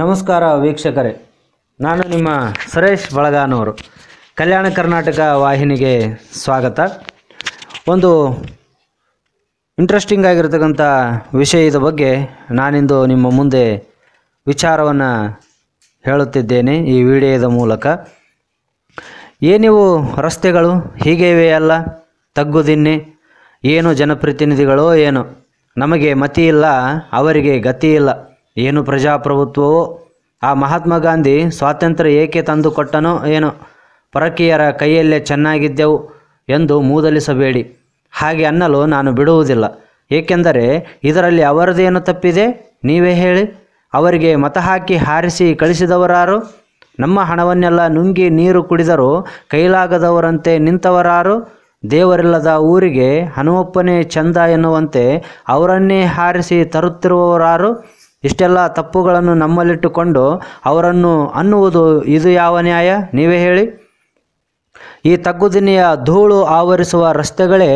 ನಮಸ್ಕಾರ ವೀಕ್ಷಕರೇ ನಾನು ನಿಮ್ಮ ಸುರೇಶ್ ಬಳಗಾನವರು ಕಲ್ಯಾಣ ಕರ್ನಾಟಕ ವಾಹಿನಿಗೆ ಸ್ವಾಗತ ಒಂದು ಇಂಟ್ರೆಸ್ಟಿಂಗ್ ಆಗಿರತಕ್ಕಂಥ ವಿಷಯದ ಬಗ್ಗೆ ನಾನಿಂದು ನಿಮ್ಮ ಮುಂದೆ ವಿಚಾರವನ್ನು ಹೇಳುತ್ತಿದ್ದೇನೆ ಈ ವಿಡಿಯೋದ ಮೂಲಕ ಏನಿವು ರಸ್ತೆಗಳು ಹೀಗೆವೇ ತಗ್ಗು ತಗ್ಗುದಿನ್ನೆ ಏನು ಜನಪ್ರತಿನಿಧಿಗಳೋ ಏನು ನಮಗೆ ಮತಿ ಇಲ್ಲ ಅವರಿಗೆ ಗತಿ ಇಲ್ಲ ಏನು ಪ್ರಜಾಪ್ರಭುತ್ವವೋ ಆ ಮಹಾತ್ಮ ಗಾಂಧಿ ಸ್ವಾತಂತ್ರ್ಯ ಏಕೆ ಕೊಟ್ಟನೋ ಏನು ಪರಕೀಯರ ಕೈಯಲ್ಲೇ ಚೆನ್ನಾಗಿದ್ದೆವು ಎಂದು ಮೂದಲಿಸಬೇಡಿ ಹಾಗೆ ಅನ್ನಲು ನಾನು ಬಿಡುವುದಿಲ್ಲ ಏಕೆಂದರೆ ಇದರಲ್ಲಿ ಅವರದೇನು ತಪ್ಪಿದೆ ನೀವೇ ಹೇಳಿ ಅವರಿಗೆ ಮತ ಹಾಕಿ ಹಾರಿಸಿ ಕಳಿಸಿದವರಾರು ನಮ್ಮ ಹಣವನ್ನೆಲ್ಲ ನುಂಗಿ ನೀರು ಕುಡಿದರೂ ಕೈಲಾಗದವರಂತೆ ನಿಂತವರಾರು ದೇವರಿಲ್ಲದ ಊರಿಗೆ ಹನುಮಪ್ಪನೇ ಚಂದ ಎನ್ನುವಂತೆ ಅವರನ್ನೇ ಹಾರಿಸಿ ತರುತ್ತಿರುವವರಾರು ಇಷ್ಟೆಲ್ಲ ತಪ್ಪುಗಳನ್ನು ನಮ್ಮಲ್ಲಿಟ್ಟುಕೊಂಡು ಅವರನ್ನು ಅನ್ನುವುದು ಇದು ಯಾವ ನ್ಯಾಯ ನೀವೇ ಹೇಳಿ ಈ ತಗ್ಗುದಿನಿಯ ಧೂಳು ಆವರಿಸುವ ರಸ್ತೆಗಳೇ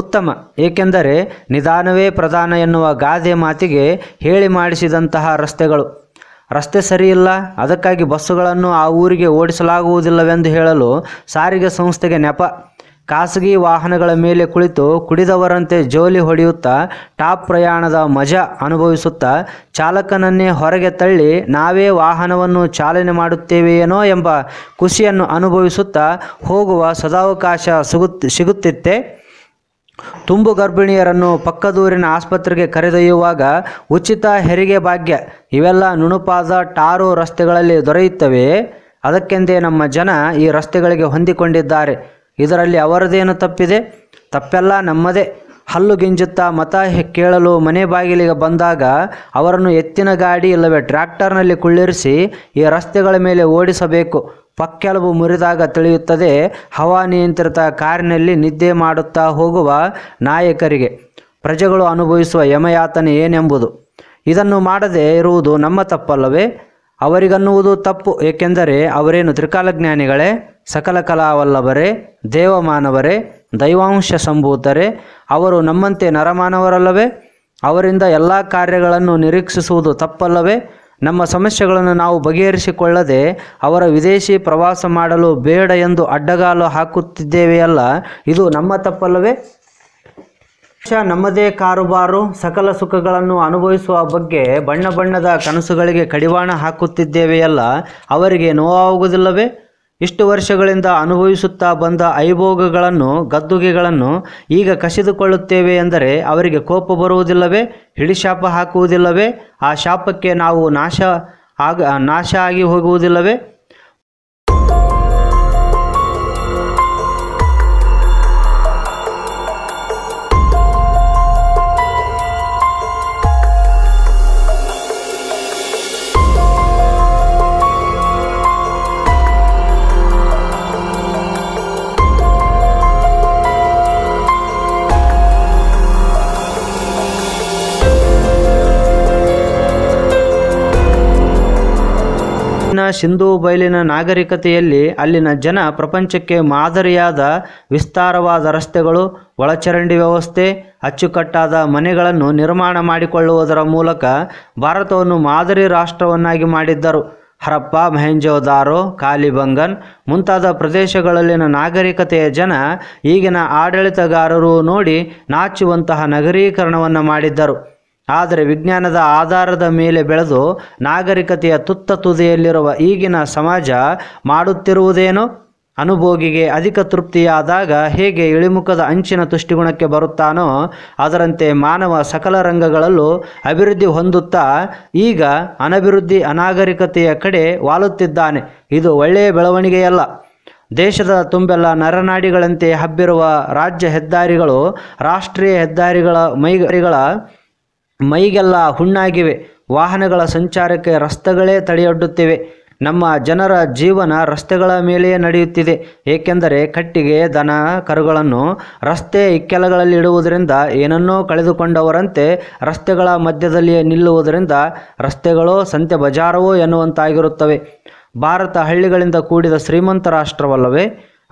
ಉತ್ತಮ ಏಕೆಂದರೆ ನಿಧಾನವೇ ಪ್ರಧಾನ ಎನ್ನುವ ಗಾದೆ ಮಾತಿಗೆ ಹೇಳಿ ಮಾಡಿಸಿದಂತಹ ರಸ್ತೆಗಳು ರಸ್ತೆ ಸರಿಯಿಲ್ಲ ಅದಕ್ಕಾಗಿ ಬಸ್ಸುಗಳನ್ನು ಆ ಊರಿಗೆ ಓಡಿಸಲಾಗುವುದಿಲ್ಲವೆಂದು ಹೇಳಲು ಸಾರಿಗೆ ಸಂಸ್ಥೆಗೆ ನೆಪ ಖಾಸಗಿ ವಾಹನಗಳ ಮೇಲೆ ಕುಳಿತು ಕುಡಿದವರಂತೆ ಜೋಲಿ ಹೊಡೆಯುತ್ತಾ ಟಾಪ್ ಪ್ರಯಾಣದ ಮಜಾ ಅನುಭವಿಸುತ್ತಾ ಚಾಲಕನನ್ನೇ ಹೊರಗೆ ತಳ್ಳಿ ನಾವೇ ವಾಹನವನ್ನು ಚಾಲನೆ ಮಾಡುತ್ತೇವೆಯೇನೋ ಎಂಬ ಖುಷಿಯನ್ನು ಅನುಭವಿಸುತ್ತಾ ಹೋಗುವ ಸದಾವಕಾಶ ಸಿಗುತ್ ಸಿಗುತ್ತಿತ್ತೆ ತುಂಬು ಗರ್ಭಿಣಿಯರನ್ನು ಪಕ್ಕದೂರಿನ ಆಸ್ಪತ್ರೆಗೆ ಕರೆದೊಯ್ಯುವಾಗ ಉಚಿತ ಹೆರಿಗೆ ಭಾಗ್ಯ ಇವೆಲ್ಲ ನುಣುಪಾದ ಟಾರು ರಸ್ತೆಗಳಲ್ಲಿ ದೊರೆಯುತ್ತವೆ ಅದಕ್ಕೆಂದೇ ನಮ್ಮ ಜನ ಈ ರಸ್ತೆಗಳಿಗೆ ಹೊಂದಿಕೊಂಡಿದ್ದಾರೆ ಇದರಲ್ಲಿ ಅವರದೇನು ತಪ್ಪಿದೆ ತಪ್ಪೆಲ್ಲ ನಮ್ಮದೇ ಹಲ್ಲು ಗಿಂಜುತ್ತಾ ಮತ ಕೇಳಲು ಮನೆ ಬಾಗಿಲಿಗೆ ಬಂದಾಗ ಅವರನ್ನು ಎತ್ತಿನ ಗಾಡಿ ಇಲ್ಲವೇ ಟ್ರ್ಯಾಕ್ಟರ್ನಲ್ಲಿ ಕುಳ್ಳಿರಿಸಿ ಈ ರಸ್ತೆಗಳ ಮೇಲೆ ಓಡಿಸಬೇಕು ಪಕ್ಕೆಲುಬು ಮುರಿದಾಗ ತಿಳಿಯುತ್ತದೆ ಹವಾನಿಯಂತ್ರಿತ ಕಾರಿನಲ್ಲಿ ನಿದ್ದೆ ಮಾಡುತ್ತಾ ಹೋಗುವ ನಾಯಕರಿಗೆ ಪ್ರಜೆಗಳು ಅನುಭವಿಸುವ ಯಮಯಾತನೆ ಏನೆಂಬುದು ಇದನ್ನು ಮಾಡದೇ ಇರುವುದು ನಮ್ಮ ತಪ್ಪಲ್ಲವೇ ಅವರಿಗನ್ನುವುದು ತಪ್ಪು ಏಕೆಂದರೆ ಅವರೇನು ತ್ರಿಕಾಲಜ್ಞಾನಿಗಳೇ ಸಕಲ ಕಲಾವಲ್ಲವರೇ ದೇವಮಾನವರೇ ದೈವಾಂಶ ಸಂಭೂತರೇ ಅವರು ನಮ್ಮಂತೆ ನರಮಾನವರಲ್ಲವೇ ಅವರಿಂದ ಎಲ್ಲ ಕಾರ್ಯಗಳನ್ನು ನಿರೀಕ್ಷಿಸುವುದು ತಪ್ಪಲ್ಲವೇ ನಮ್ಮ ಸಮಸ್ಯೆಗಳನ್ನು ನಾವು ಬಗೆಹರಿಸಿಕೊಳ್ಳದೆ ಅವರ ವಿದೇಶಿ ಪ್ರವಾಸ ಮಾಡಲು ಬೇಡ ಎಂದು ಅಡ್ಡಗಾಲು ಹಾಕುತ್ತಿದ್ದೇವೆಯಲ್ಲ ಇದು ನಮ್ಮ ತಪ್ಪಲ್ಲವೇ ನಮ್ಮದೇ ಕಾರುಬಾರು ಸಕಲ ಸುಖಗಳನ್ನು ಅನುಭವಿಸುವ ಬಗ್ಗೆ ಬಣ್ಣ ಬಣ್ಣದ ಕನಸುಗಳಿಗೆ ಕಡಿವಾಣ ಹಾಕುತ್ತಿದ್ದೇವೆಯಲ್ಲ ಅವರಿಗೆ ನೋವಾಗುವುದಿಲ್ಲವೇ ಇಷ್ಟು ವರ್ಷಗಳಿಂದ ಅನುಭವಿಸುತ್ತಾ ಬಂದ ಐಭೋಗಗಳನ್ನು ಗದ್ದುಗೆಗಳನ್ನು ಈಗ ಕಸಿದುಕೊಳ್ಳುತ್ತೇವೆ ಎಂದರೆ ಅವರಿಗೆ ಕೋಪ ಬರುವುದಿಲ್ಲವೇ ಹಿಡಿಶಾಪ ಹಾಕುವುದಿಲ್ಲವೇ ಆ ಶಾಪಕ್ಕೆ ನಾವು ನಾಶ ಆಗ ನಾಶ ಆಗಿ ಹೋಗುವುದಿಲ್ಲವೇ ಸಿಂಧೂ ಬಯಲಿನ ನಾಗರಿಕತೆಯಲ್ಲಿ ಅಲ್ಲಿನ ಜನ ಪ್ರಪಂಚಕ್ಕೆ ಮಾದರಿಯಾದ ವಿಸ್ತಾರವಾದ ರಸ್ತೆಗಳು ಒಳಚರಂಡಿ ವ್ಯವಸ್ಥೆ ಅಚ್ಚುಕಟ್ಟಾದ ಮನೆಗಳನ್ನು ನಿರ್ಮಾಣ ಮಾಡಿಕೊಳ್ಳುವುದರ ಮೂಲಕ ಭಾರತವನ್ನು ಮಾದರಿ ರಾಷ್ಟ್ರವನ್ನಾಗಿ ಮಾಡಿದ್ದರು ಹರಪ್ಪ ಮಹೇಂಜೋದಾರೋ ಕಾಲಿಬಂಗನ್ ಮುಂತಾದ ಪ್ರದೇಶಗಳಲ್ಲಿನ ನಾಗರಿಕತೆಯ ಜನ ಈಗಿನ ಆಡಳಿತಗಾರರು ನೋಡಿ ನಾಚುವಂತಹ ನಗರೀಕರಣವನ್ನು ಮಾಡಿದ್ದರು ಆದರೆ ವಿಜ್ಞಾನದ ಆಧಾರದ ಮೇಲೆ ಬೆಳೆದು ನಾಗರಿಕತೆಯ ತುತ್ತ ತುದಿಯಲ್ಲಿರುವ ಈಗಿನ ಸಮಾಜ ಮಾಡುತ್ತಿರುವುದೇನು ಅನುಭೋಗಿಗೆ ಅಧಿಕ ತೃಪ್ತಿಯಾದಾಗ ಹೇಗೆ ಇಳಿಮುಖದ ಅಂಚಿನ ತುಷ್ಟಿಗುಣಕ್ಕೆ ಬರುತ್ತಾನೋ ಅದರಂತೆ ಮಾನವ ಸಕಲ ರಂಗಗಳಲ್ಲೂ ಅಭಿವೃದ್ಧಿ ಹೊಂದುತ್ತಾ ಈಗ ಅನಭಿವೃದ್ಧಿ ಅನಾಗರಿಕತೆಯ ಕಡೆ ವಾಲುತ್ತಿದ್ದಾನೆ ಇದು ಒಳ್ಳೆಯ ಬೆಳವಣಿಗೆಯಲ್ಲ ದೇಶದ ತುಂಬೆಲ್ಲ ನರನಾಡಿಗಳಂತೆ ಹಬ್ಬಿರುವ ರಾಜ್ಯ ಹೆದ್ದಾರಿಗಳು ರಾಷ್ಟ್ರೀಯ ಹೆದ್ದಾರಿಗಳ ಮೈಗಾರಿಗಳ ಮೈಗೆಲ್ಲ ಹುಣ್ಣಾಗಿವೆ ವಾಹನಗಳ ಸಂಚಾರಕ್ಕೆ ರಸ್ತೆಗಳೇ ತಡೆಯೊಡ್ಡುತ್ತಿವೆ ನಮ್ಮ ಜನರ ಜೀವನ ರಸ್ತೆಗಳ ಮೇಲೆಯೇ ನಡೆಯುತ್ತಿದೆ ಏಕೆಂದರೆ ಕಟ್ಟಿಗೆ ದನ ಕರುಗಳನ್ನು ರಸ್ತೆ ಇಕ್ಕೆಲಗಳಲ್ಲಿ ಇಡುವುದರಿಂದ ಏನನ್ನೋ ಕಳೆದುಕೊಂಡವರಂತೆ ರಸ್ತೆಗಳ ಮಧ್ಯದಲ್ಲಿಯೇ ನಿಲ್ಲುವುದರಿಂದ ರಸ್ತೆಗಳೋ ಸಂತೆ ಬಜಾರವೋ ಎನ್ನುವಂತಾಗಿರುತ್ತವೆ ಭಾರತ ಹಳ್ಳಿಗಳಿಂದ ಕೂಡಿದ ಶ್ರೀಮಂತ ರಾಷ್ಟ್ರವಲ್ಲವೇ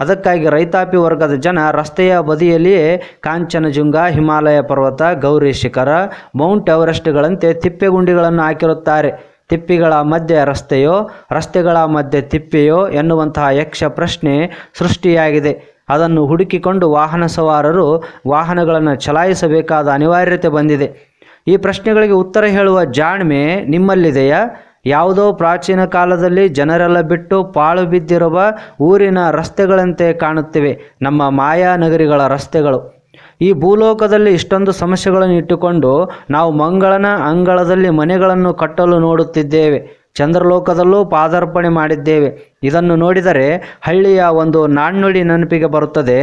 ಅದಕ್ಕಾಗಿ ರೈತಾಪಿ ವರ್ಗದ ಜನ ರಸ್ತೆಯ ಬದಿಯಲ್ಲಿಯೇ ಕಾಂಚನಜುಂಗ ಹಿಮಾಲಯ ಪರ್ವತ ಗೌರಿ ಶಿಖರ ಮೌಂಟ್ ಎವರೆಸ್ಟ್ಗಳಂತೆ ತಿಪ್ಪೆಗುಂಡಿಗಳನ್ನು ಹಾಕಿರುತ್ತಾರೆ ತಿಪ್ಪಿಗಳ ಮಧ್ಯೆ ರಸ್ತೆಯೋ ರಸ್ತೆಗಳ ಮಧ್ಯೆ ತಿಪ್ಪೆಯೋ ಎನ್ನುವಂತಹ ಯಕ್ಷ ಪ್ರಶ್ನೆ ಸೃಷ್ಟಿಯಾಗಿದೆ ಅದನ್ನು ಹುಡುಕಿಕೊಂಡು ವಾಹನ ಸವಾರರು ವಾಹನಗಳನ್ನು ಚಲಾಯಿಸಬೇಕಾದ ಅನಿವಾರ್ಯತೆ ಬಂದಿದೆ ಈ ಪ್ರಶ್ನೆಗಳಿಗೆ ಉತ್ತರ ಹೇಳುವ ಜಾಣ್ಮೆ ನಿಮ್ಮಲ್ಲಿದೆಯಾ ಯಾವುದೋ ಪ್ರಾಚೀನ ಕಾಲದಲ್ಲಿ ಜನರೆಲ್ಲ ಬಿಟ್ಟು ಪಾಳು ಬಿದ್ದಿರುವ ಊರಿನ ರಸ್ತೆಗಳಂತೆ ಕಾಣುತ್ತಿವೆ ನಮ್ಮ ಮಾಯಾ ನಗರಿಗಳ ರಸ್ತೆಗಳು ಈ ಭೂಲೋಕದಲ್ಲಿ ಇಷ್ಟೊಂದು ಸಮಸ್ಯೆಗಳನ್ನು ಇಟ್ಟುಕೊಂಡು ನಾವು ಮಂಗಳನ ಅಂಗಳದಲ್ಲಿ ಮನೆಗಳನ್ನು ಕಟ್ಟಲು ನೋಡುತ್ತಿದ್ದೇವೆ ಚಂದ್ರಲೋಕದಲ್ಲೂ ಪಾದಾರ್ಪಣೆ ಮಾಡಿದ್ದೇವೆ ಇದನ್ನು ನೋಡಿದರೆ ಹಳ್ಳಿಯ ಒಂದು ನಾಣ್ಣುಡಿ ನೆನಪಿಗೆ ಬರುತ್ತದೆ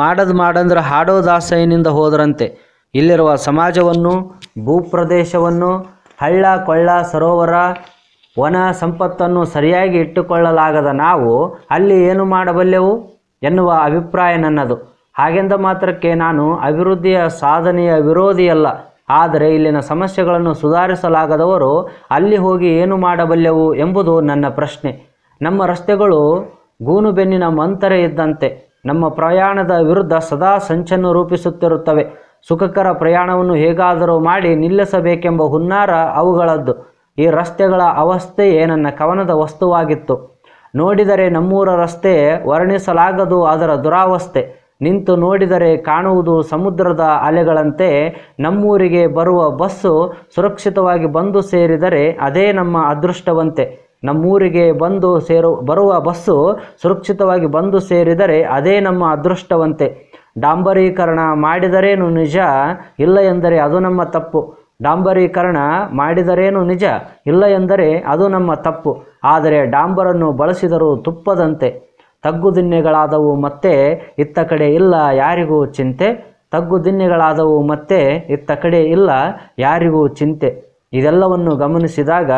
ಮಾಡದ್ ಮಾಡಂದ್ರೆ ಹಾಡೋ ಹೋದರಂತೆ ಇಲ್ಲಿರುವ ಸಮಾಜವನ್ನು ಭೂಪ್ರದೇಶವನ್ನು ಹಳ್ಳ ಕೊಳ್ಳ ಸರೋವರ ವನ ಸಂಪತ್ತನ್ನು ಸರಿಯಾಗಿ ಇಟ್ಟುಕೊಳ್ಳಲಾಗದ ನಾವು ಅಲ್ಲಿ ಏನು ಮಾಡಬಲ್ಲೆವು ಎನ್ನುವ ಅಭಿಪ್ರಾಯ ನನ್ನದು ಹಾಗೆಂದ ಮಾತ್ರಕ್ಕೆ ನಾನು ಅಭಿವೃದ್ಧಿಯ ಸಾಧನೆಯ ವಿರೋಧಿಯಲ್ಲ ಆದರೆ ಇಲ್ಲಿನ ಸಮಸ್ಯೆಗಳನ್ನು ಸುಧಾರಿಸಲಾಗದವರು ಅಲ್ಲಿ ಹೋಗಿ ಏನು ಮಾಡಬಲ್ಲೆವು ಎಂಬುದು ನನ್ನ ಪ್ರಶ್ನೆ ನಮ್ಮ ರಸ್ತೆಗಳು ಗೂನುಬೆನ್ನಿನ ಮಂತರೆ ಇದ್ದಂತೆ ನಮ್ಮ ಪ್ರಯಾಣದ ವಿರುದ್ಧ ಸದಾ ಸಂಚನ್ನು ರೂಪಿಸುತ್ತಿರುತ್ತವೆ ಸುಖಕರ ಪ್ರಯಾಣವನ್ನು ಹೇಗಾದರೂ ಮಾಡಿ ನಿಲ್ಲಿಸಬೇಕೆಂಬ ಹುನ್ನಾರ ಅವುಗಳದ್ದು ಈ ರಸ್ತೆಗಳ ಅವಸ್ಥೆಯೇ ನನ್ನ ಕವನದ ವಸ್ತುವಾಗಿತ್ತು ನೋಡಿದರೆ ನಮ್ಮೂರ ರಸ್ತೆ ವರ್ಣಿಸಲಾಗದು ಅದರ ದುರಾವಸ್ಥೆ ನಿಂತು ನೋಡಿದರೆ ಕಾಣುವುದು ಸಮುದ್ರದ ಅಲೆಗಳಂತೆ ನಮ್ಮೂರಿಗೆ ಬರುವ ಬಸ್ಸು ಸುರಕ್ಷಿತವಾಗಿ ಬಂದು ಸೇರಿದರೆ ಅದೇ ನಮ್ಮ ಅದೃಷ್ಟವಂತೆ ನಮ್ಮೂರಿಗೆ ಬಂದು ಸೇರು ಬರುವ ಬಸ್ಸು ಸುರಕ್ಷಿತವಾಗಿ ಬಂದು ಸೇರಿದರೆ ಅದೇ ನಮ್ಮ ಅದೃಷ್ಟವಂತೆ ಡಾಂಬರೀಕರಣ ಮಾಡಿದರೇನು ನಿಜ ಇಲ್ಲ ಎಂದರೆ ಅದು ನಮ್ಮ ತಪ್ಪು ಡಾಂಬರೀಕರಣ ಮಾಡಿದರೇನು ನಿಜ ಇಲ್ಲ ಎಂದರೆ ಅದು ನಮ್ಮ ತಪ್ಪು ಆದರೆ ಡಾಂಬರನ್ನು ಬಳಸಿದರೂ ತುಪ್ಪದಂತೆ ತಗ್ಗುದಿನ್ನೆಗಳಾದವು ಮತ್ತೆ ಇತ್ತ ಕಡೆ ಇಲ್ಲ ಯಾರಿಗೂ ಚಿಂತೆ ತಗ್ಗುದಿನ್ನೆಗಳಾದವು ಮತ್ತೆ ಇತ್ತ ಕಡೆ ಇಲ್ಲ ಯಾರಿಗೂ ಚಿಂತೆ ಇದೆಲ್ಲವನ್ನು ಗಮನಿಸಿದಾಗ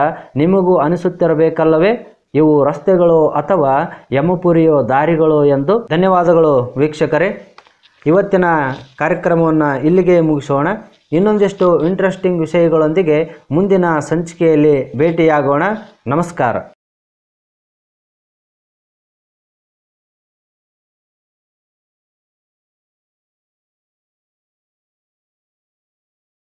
ನಿಮಗೂ ಅನಿಸುತ್ತಿರಬೇಕಲ್ಲವೇ ಇವು ರಸ್ತೆಗಳೋ ಅಥವಾ ಯಮಪುರಿಯೋ ದಾರಿಗಳೋ ಎಂದು ಧನ್ಯವಾದಗಳು ವೀಕ್ಷಕರೇ ಇವತ್ತಿನ ಕಾರ್ಯಕ್ರಮವನ್ನು ಇಲ್ಲಿಗೆ ಮುಗಿಸೋಣ ಇನ್ನೊಂದಿಷ್ಟು ಇಂಟ್ರೆಸ್ಟಿಂಗ್ ವಿಷಯಗಳೊಂದಿಗೆ ಮುಂದಿನ ಸಂಚಿಕೆಯಲ್ಲಿ ಭೇಟಿಯಾಗೋಣ ನಮಸ್ಕಾರ